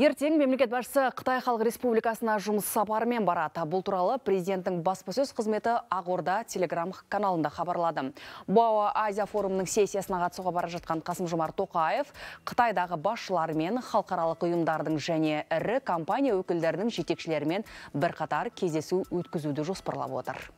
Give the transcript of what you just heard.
Ертең мемлекет басшысы Қытай халық республикасына жұмыс сапарымен барады. Бұл туралы президенттің баспасөз қызметі Ағорда телеграм каналында хабарлады. Бауа Азия форумының сессиясына қатысуға бара жатқан Қасым Жомарт Тоқаев Қытайдағы басшылармен халықаралық ұйымдардың және ірі компания өкілдерінің жетекшілерімен бірқатар кездесу өткізуді жоспарлап отыр.